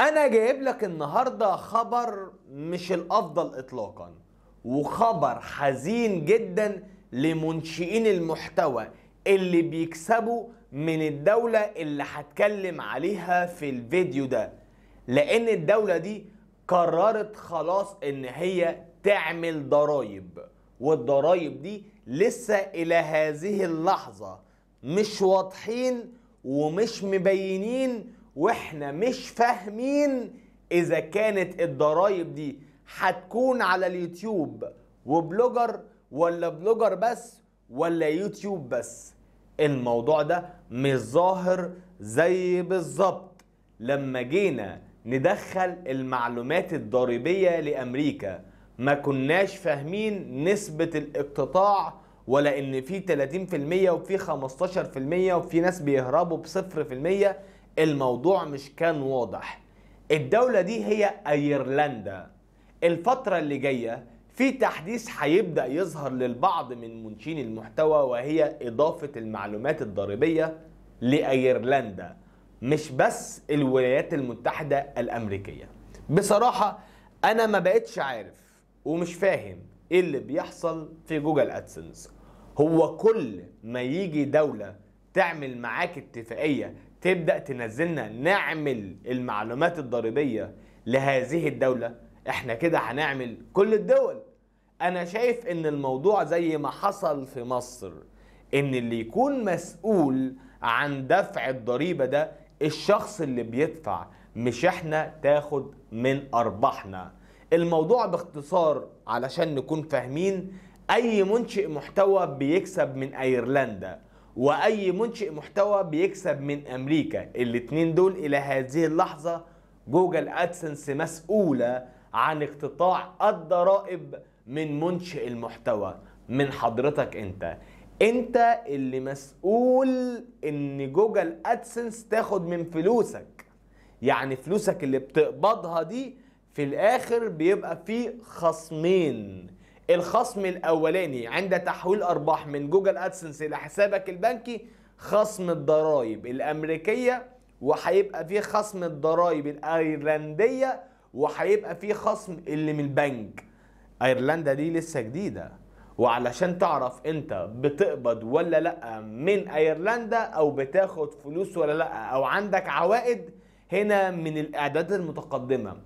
انا جايب لك النهارده خبر مش الافضل اطلاقا وخبر حزين جدا لمنشئين المحتوى اللي بيكسبوا من الدولة اللي هتكلم عليها في الفيديو ده لان الدولة دي قررت خلاص ان هي تعمل ضرائب والضرائب دي لسه الى هذه اللحظة مش واضحين ومش مبينين واحنا مش فاهمين اذا كانت الضرايب دي هتكون على اليوتيوب وبلوجر ولا بلوجر بس ولا يوتيوب بس الموضوع ده مش ظاهر زي بالظبط لما جينا ندخل المعلومات الضريبية لأمريكا ما كناش فاهمين نسبة الاقتطاع ولا ان في 30% وفي 15% وفي ناس بيهربوا بصفر في المية الموضوع مش كان واضح الدولة دي هي ايرلندا الفترة اللي جاية في تحديث هيبدأ يظهر للبعض من منشين المحتوى وهي إضافة المعلومات الضريبية لأيرلندا مش بس الولايات المتحدة الأمريكية بصراحة أنا ما بقتش عارف ومش فاهم إيه اللي بيحصل في جوجل أدسنس هو كل ما يجي دولة تعمل معاك اتفاقية تبدا تنزلنا نعمل المعلومات الضريبيه لهذه الدوله احنا كده هنعمل كل الدول انا شايف ان الموضوع زي ما حصل في مصر ان اللي يكون مسؤول عن دفع الضريبه ده الشخص اللي بيدفع مش احنا تاخد من ارباحنا الموضوع باختصار علشان نكون فاهمين اي منشئ محتوى بيكسب من ايرلندا واي منشئ محتوى بيكسب من امريكا الاتنين دول الى هذه اللحظه جوجل ادسنس مسؤوله عن اقتطاع الضرائب من منشئ المحتوى من حضرتك انت انت اللي مسؤول ان جوجل ادسنس تاخد من فلوسك يعني فلوسك اللي بتقبضها دي في الاخر بيبقى فيه خصمين الخصم الاولاني عند تحويل ارباح من جوجل ادسنس الى حسابك البنكي خصم الضرائب الامريكيه وهيبقى فيه خصم الضرائب الايرلنديه وهيبقى فيه خصم اللي من البنك ايرلندا دي لسه جديده وعلشان تعرف انت بتقبض ولا لا من ايرلندا او بتاخد فلوس ولا لا او عندك عوائد هنا من الاعدادات المتقدمه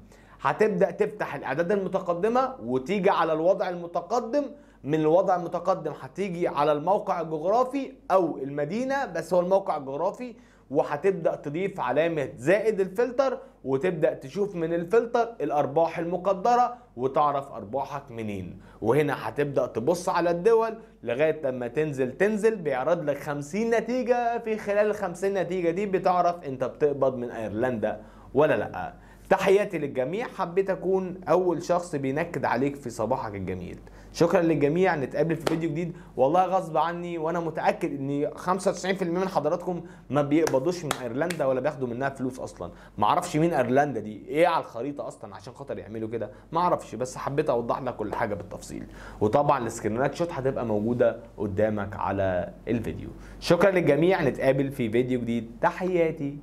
هتبدا تفتح الاعداد المتقدمه وتيجي على الوضع المتقدم من الوضع المتقدم هتيجي على الموقع الجغرافي او المدينه بس هو الموقع الجغرافي وهتبدا تضيف علامه زائد الفلتر وتبدا تشوف من الفلتر الارباح المقدره وتعرف ارباحك منين وهنا هتبدا تبص على الدول لغايه لما تنزل تنزل بيعرض لك 50 نتيجه في خلال ال 50 نتيجه دي بتعرف انت بتقبض من ايرلندا ولا لا تحياتي للجميع حبيت اكون اول شخص بينكد عليك في صباحك الجميل شكرا للجميع نتقابل في فيديو جديد والله غصب عني وانا متاكد ان 95% من حضراتكم ما بيقبضوش من ايرلندا ولا بياخدوا منها فلوس اصلا ما اعرفش مين ايرلندا دي ايه على الخريطه اصلا عشان خاطر يعملوا كده ما اعرفش بس حبيت اوضح لك كل حاجه بالتفصيل وطبعا السكرينات شوت هتبقى موجوده قدامك على الفيديو شكرا للجميع نتقابل في فيديو جديد تحياتي